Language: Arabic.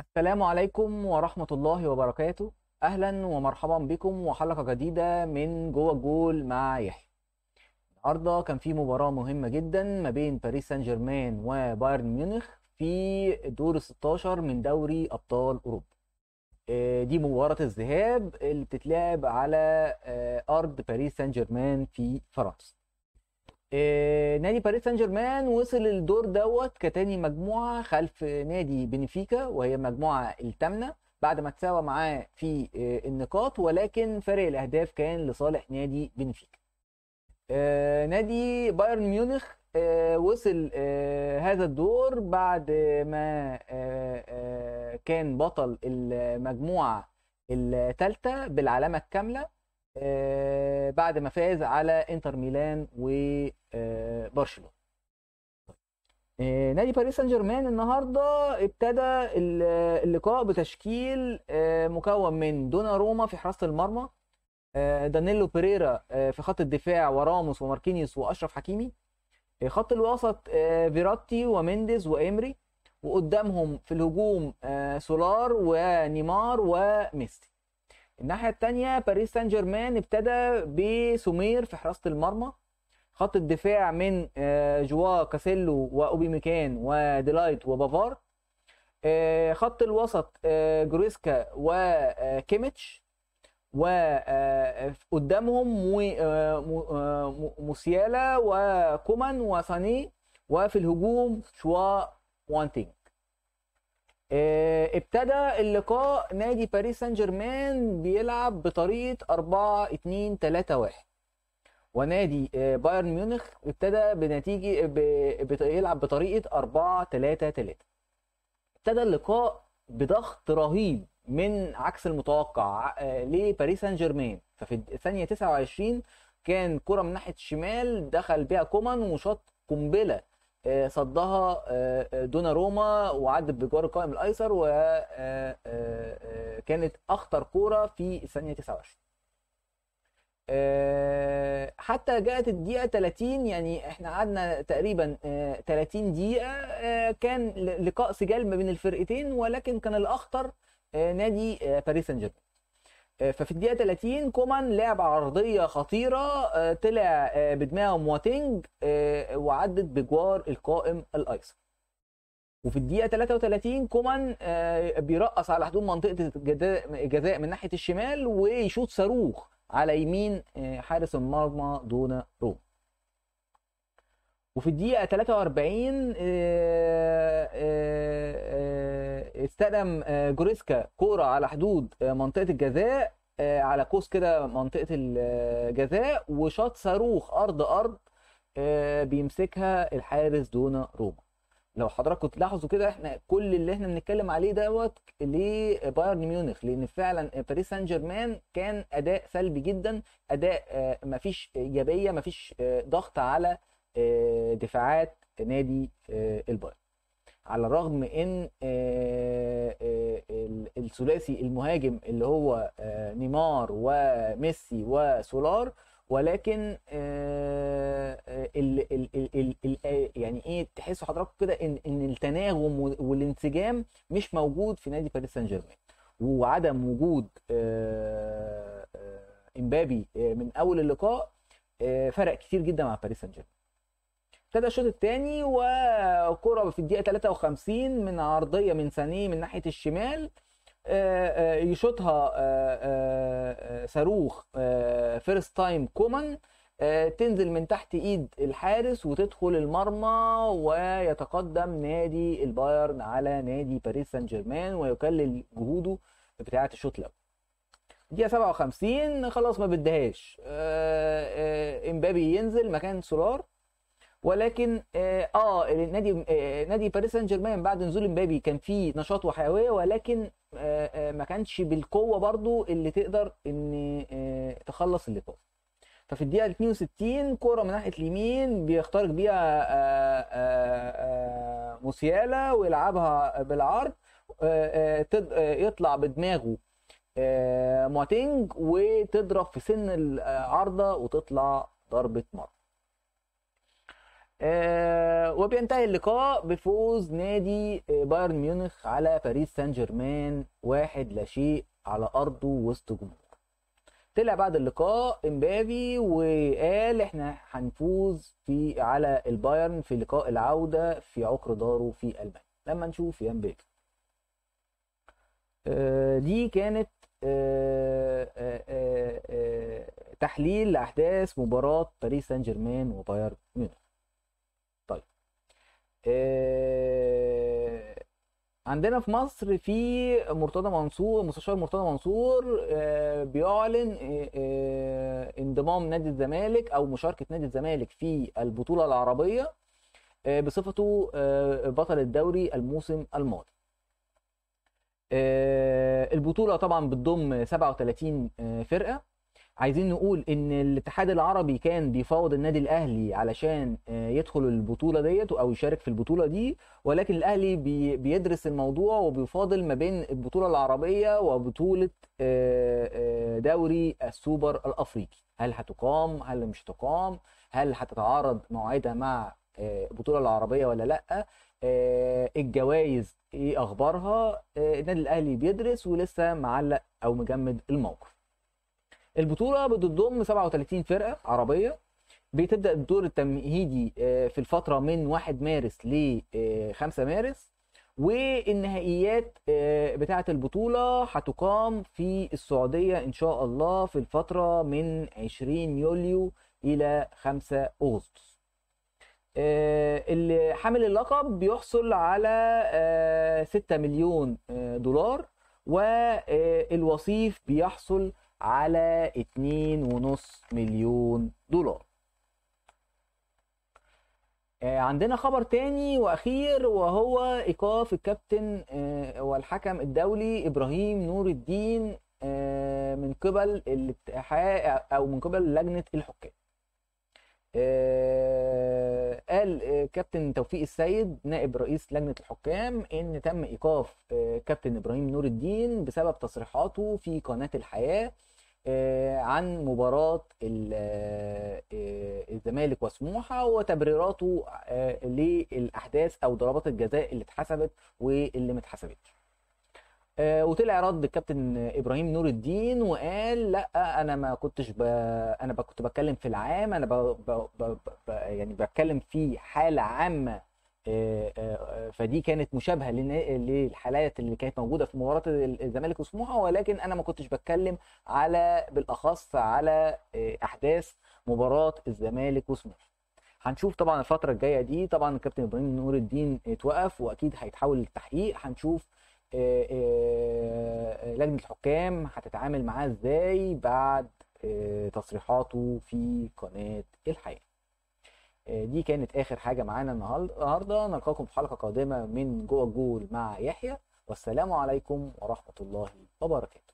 السلام عليكم ورحمة الله وبركاته أهلا ومرحبا بكم وحلقة جديدة من جوه الجول مع يحيى النهاردة كان في مباراة مهمة جدا ما بين باريس سان جيرمان وبايرن ميونخ في دور 16 من دوري أبطال أوروبا آه، دي مباراة الذهاب اللي بتتلعب على آه، أرض باريس سان جيرمان في فرنسا آه، نادي باريس سان جيرمان وصل الدور دوت كتاني مجموعه خلف نادي بنفيكا وهي مجموعه الثامنه بعد ما تساوى معاه في آه، النقاط ولكن فارق الاهداف كان لصالح نادي بنفيكا آه، نادي بايرن ميونخ وصل هذا الدور بعد ما كان بطل المجموعه الثالثه بالعلامه الكامله آه، بعد ما فاز على انتر ميلان وبرشلونه آه، طيب. آه، نادي باريس سان جيرمان النهارده ابتدى اللقاء بتشكيل مكون من دونا روما في حراسه المرمى دانيلو بيريرا في خط الدفاع وراموس وماركينيوس واشرف حكيمي خط الوسط فيراتي ومينديز وامري وقدامهم في الهجوم سولار ونيمار وميسي الناحيه الثانيه باريس سان جيرمان ابتدى بسومير في حراسه المرمى خط الدفاع من آه، جوا كاسيلو واوبي ميكان وديلايت وبافار آه، خط الوسط آه، جوريسكا وكيميتش وقدامهم موسيالا وكومان وساني وفي الهجوم شوا وانتينج آه، ابتدى اللقاء نادي باريس سان جيرمان بيلعب بطريقه 4 2 3 1 ونادي آه، بايرن ميونخ ابتدى بنتيجه بيلعب بطريقه 4 3 3 ابتدى اللقاء بضغط رهيب من عكس المتوقع آه، لباريس سان جيرمان ففي الثانيه 29 كان كره من ناحيه الشمال دخل بيها كومان وشاط قنبله آه، صدها آه، آه، دونا روما وعدت بجوار القائم الايسر وكانت اخطر كوره في الثانيه 29 حتى جاءت الدقيقه 30 يعني احنا قعدنا تقريبا 30 دقيقه كان لقاء سجال ما بين الفرقتين ولكن كان الاخطر نادي باريس سان جيرمان آه، ففي الدقيقه 30 كومان لعب عرضيه خطيره آه، طلع آه، بدماغه مواتينج وعدت بجوار القائم الايسر وفي الدقيقه 33 كومان بيرقص على حدود منطقه الجزاء من ناحيه الشمال ويشوط صاروخ على يمين حارس المرمى دونا روم وفي الدقيقة 43 استلم آه، جوريسكا كوره على حدود آه، منطقه الجزاء آه، على قوس كده منطقه الجزاء وشاط صاروخ ارض ارض بيمسكها الحارس دونا روما لو حضراتكم تلاحظوا كده احنا كل اللي احنا بنتكلم عليه دوت لبايرن ميونخ لان فعلا باريس سان جيرمان كان اداء سلبي جدا اداء مفيش ايجابيه مفيش ضغط على دفاعات نادي البايرن على الرغم ان آه، آه، الثلاثي المهاجم اللي هو آه، نيمار وميسي وسولار ولكن الـ الـ الـ الـ يعني ايه تحسوا حضراتكم كده ان ان التناغم والانسجام مش موجود في نادي باريس سان جيرمان وعدم وجود امبابي من اول اللقاء فرق كتير جدا مع باريس سان جيرمان ابتدى الشوط الثاني وكره في الدقيقه 53 من عرضيه من سانيه من ناحيه الشمال آه، آه، يشوطها آه، صاروخ فيرست تايم كومان تنزل من تحت ايد الحارس وتدخل المرمى ويتقدم نادي البايرن على نادي باريس سان جيرمان ويكلل جهوده بتاعه الشوط الاول دقيقة 57 خلاص ما بدهاش امبابي ينزل مكان سولار ولكن اه, آه، نادي آه نادي باريس سان جيرمان بعد نزول امبابي كان فيه نشاط وحيويه ولكن آه،, آه ما كانش بالقوه برضو اللي تقدر ان آه تخلص اللي فات ففي الدقيقه 62 كوره من ناحيه اليمين بيخترق بيها آه، موسيالا ويلعبها بالعرض يطلع بدماغه معتنج وتضرب في سن العارضه وتطلع ضربه مرمى آه، وبينتهي اللقاء بفوز نادي آه، بايرن ميونخ على باريس سان جيرمان واحد لا شيء على ارضه وسط جمهور طلع بعد اللقاء امبابي وقال احنا هنفوز في على البايرن في لقاء العوده في عقر داره في المانيا لما نشوف يا امبابي آه، دي كانت تحليل لاحداث مباراه باريس سان جيرمان وبايرن ميونخ آه، عندنا في مصر في مرتضى منصور مستشار مرتضى منصور آه، بيعلن آه، انضمام نادي الزمالك او مشاركه نادي الزمالك في البطوله العربيه بصفته بطل الدوري الموسم الماضي البطوله طبعا بتضم 37 فرقه عايزين نقول ان الاتحاد العربي كان بيفاوض النادي الاهلي علشان آه، يدخل البطوله ديت او يشارك في البطوله دي ولكن الاهلي بيدرس الموضوع وبيفاضل ما بين البطوله العربيه وبطوله آه، آه، دوري السوبر الافريقي هل هتقام هل مش هتقام هل هتتعارض موعدها مع البطوله العربيه ولا لا الجوائز ايه اخبارها النادي الاهلي بيدرس ولسه معلق او مجمد الموقف البطوله بتضم 37 فرقه عربيه بتبدا الدور التمهيدي آه، في الفتره من 1 مارس ل 5 آه، مارس والنهائيات آه، بتاعه البطوله هتقام في السعوديه ان شاء الله في الفتره من 20 يوليو الى 5 اغسطس اللي حامل اللقب بيحصل على 6 مليون دولار والوصيف بيحصل على 2.5 مليون دولار آه، عندنا خبر تاني واخير وهو ايقاف الكابتن آه، والحكم الدولي ابراهيم نور الدين آه، من قبل الاتحاد او من قبل لجنه الحكام آه، قال آه، كابتن توفيق السيد نائب رئيس لجنه الحكام ان تم ايقاف آه، كابتن ابراهيم نور الدين بسبب تصريحاته في قناه الحياه عن مباراة الزمالك وسموحة وتبريراته للأحداث أو ضربات الجزاء اللي اتحسبت واللي ما اتحسبتش آه، وطلع رد الكابتن ابراهيم نور الدين وقال لا انا ما كنتش ب... انا كنت بتكلم في العام انا ب... ب... ب... ب... يعني بتكلم في حاله عامه آه، آه، فدي كانت مشابهه للحالات اللي كانت موجوده في مباراه الزمالك وسموحه ولكن انا ما كنتش بتكلم على بالاخص على احداث مباراه الزمالك وسموحه هنشوف طبعا الفتره الجايه دي طبعا الكابتن ابراهيم نور الدين اتوقف واكيد هيتحول للتحقيق هنشوف آه، آه، آه، لجنه الحكام هتتعامل معاه ازاي بعد تصريحاته في قناه الحياه دي كانت اخر حاجه معانا النهارده نلقاكم في حلقه قادمه من جوه الجول مع يحيى والسلام عليكم ورحمه الله وبركاته